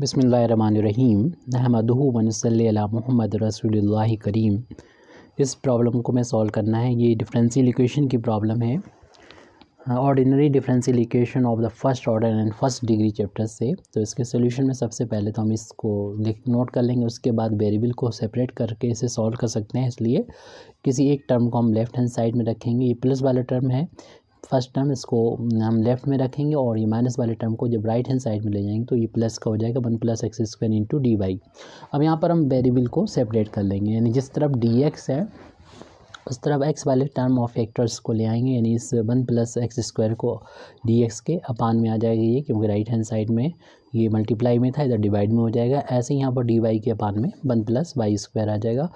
बसमीम नहमदल महमद रसूल करीम इस प्रॉब्लम को मैं सॉल्व करना है ये डिफरेंशियल इक्वेशन की प्रॉब्लम है ordinary differential equation of the first order and first degree chapter से तो इसके सोल्यूशन में सबसे पहले तो हम इसको लिख नोट कर लेंगे उसके बाद वेरिएबल को सेपरेट करके इसे सॉल्व कर सकते हैं इसलिए किसी एक टर्म को हम लेफ्ट हैंड साइड में रखेंगे ये प्लस वाला टर्म है फर्स्ट टर्म इसको हम लेफ़्ट में रखेंगे और ये माइनस वाले टर्म को जब राइट हैंड साइड में ले जाएंगे तो ये प्लस का हो जाएगा one plus x square into d y अब यहाँ पर हम वेरिएबल को सेपरेट कर लेंगे यानी जिस तरफ डी एक्स है उस तरफ एक्स वाले टर्म ऑफ फैक्टर्स को ले आएंगे यानी इस वन प्लस एक्स स्क्वायर को डी एक्स के अपान में आ जाएगा ये क्योंकि राइट हैंड साइड में ये मल्टीप्लाई में था इधर डिवाइड में हो जाएगा ऐसे ही यहाँ पर डी वाई के अपान में वन प्लस वाई स्क्वायर आ जाएगा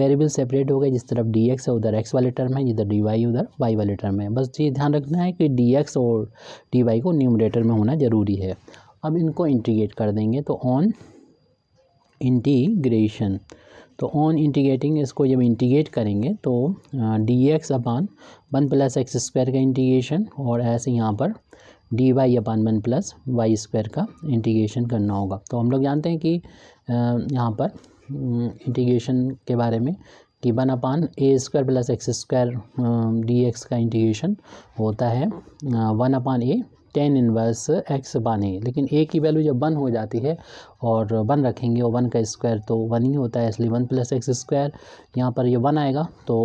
वेरिएबल सेपरेट हो गए जिस तरफ डी एक्स है उधर एक्स वाले टर्म है जिधर डी वाई उधर वाई वाले टर्म है बस ये ध्यान रखना है कि डी एक्स और डी वाई को न्यूमरेटर में होना ज़रूरी है अब इनको इंटीग्रेट कर देंगे तो ऑन इंटीग्रेशन तो ऑन इंटीग्रेटिंग इसको जब इंटीग्रेट करेंगे तो d x upon one plus x square का इंटीग्रेशन और ऐसे यहाँ पर d y upon one plus y square का इंटीग्रेशन करना होगा तो हम लोग जानते हैं कि यहाँ पर इंटीग्रेशन के बारे में कि one upon a square plus x square d x का इंटीग्रेशन होता है one upon a tan inverse x बनेगी लेकिन ए की वैल्यू जब वन हो जाती है और वन रखेंगे और वन का स्क्वायर तो वन ही होता है इसलिए वन प्लस एक्स स्क्वायर यहाँ पर ये वन आएगा तो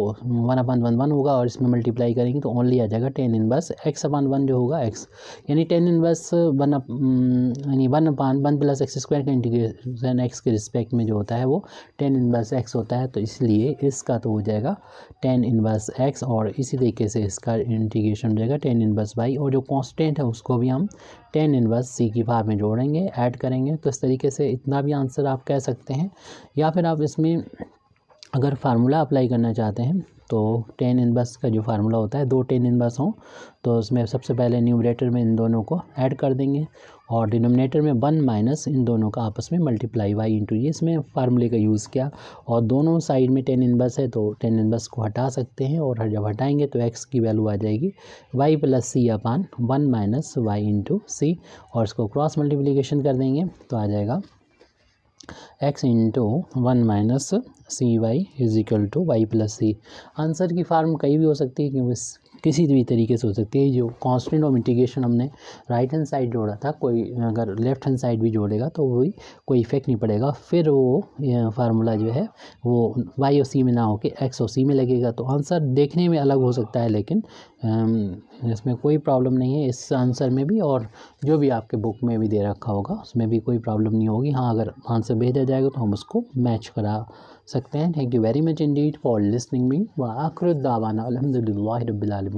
वन अपन वन वन होगा और इसमें मल्टीप्लाई करेंगे तो ओनली आ जाएगा tan inverse x upon one जो होगा एक्स यानी टेन इनवर्स वन यानी one upon one plus x square का इंटीग्रेशन एक्स के रिस्पेक्ट में जो होता है वो टेन इनवर्स एक्स होता है तो इसलिए इसका तो हो जाएगा टेन इनवर्स एक्स और इसी तरीके से इसका इंटीग्रेशन हो जाएगा टेन इनवर्स वाई और जो कॉन्स्टेंट है उस उसको भी हम टेन इनवर्स सी की भाव में जोड़ेंगे ऐड करेंगे तो इस तरीके से इतना भी आंसर आप कह सकते हैं या फिर आप इसमें अगर फार्मूला अप्लाई करना चाहते हैं तो टेन इन बस का जो फार्मूला होता है दो टेन इन बस हों तो उसमें सबसे पहले न्यूमरेटर में इन दोनों को ऐड कर देंगे और डिनोमिनेटर में वन माइनस इन दोनों का आपस में मल्टीप्लाई वाई इंटू ये इसमें फार्मूले का यूज़ किया और दोनों साइड में टेन इन बस है तो टेन इन बस को हटा सकते हैं और जब हटाएंगे तो एक्स की वैल्यू आ जाएगी y plus c upon one minus y into c और इसको क्रॉस मल्टीप्लीकेशन कर देंगे तो आ जाएगा x into one minus c y is equal to y plus c answer की फार्म कई भी हो सकती है क्योंकि किसी भी तरीके से हो सकती है जो कांस्टेंट ऑफ इंटीग्रेशन हमने राइट हैंड साइड जोड़ा था कोई अगर लेफ्ट हैंड साइड भी जोड़ेगा तो वही कोई इफेक्ट नहीं पड़ेगा फिर वो फार्मूला जो है वो वाई ओ सी में ना होके एक्स ओ सी में लगेगा तो आंसर देखने में अलग हो सकता है लेकिन इसमें कोई प्रॉब्लम नहीं है इस आंसर में भी और जो भी आपके बुक में भी दे रखा होगा उसमें भी कोई प्रॉब्लम नहीं होगी हाँ अगर आंसर भेजा जाएगा तो हम उसको मैच करा सकते हैं thank you very much indeed for listening me व आखिर दावाना अलहमदिल्ला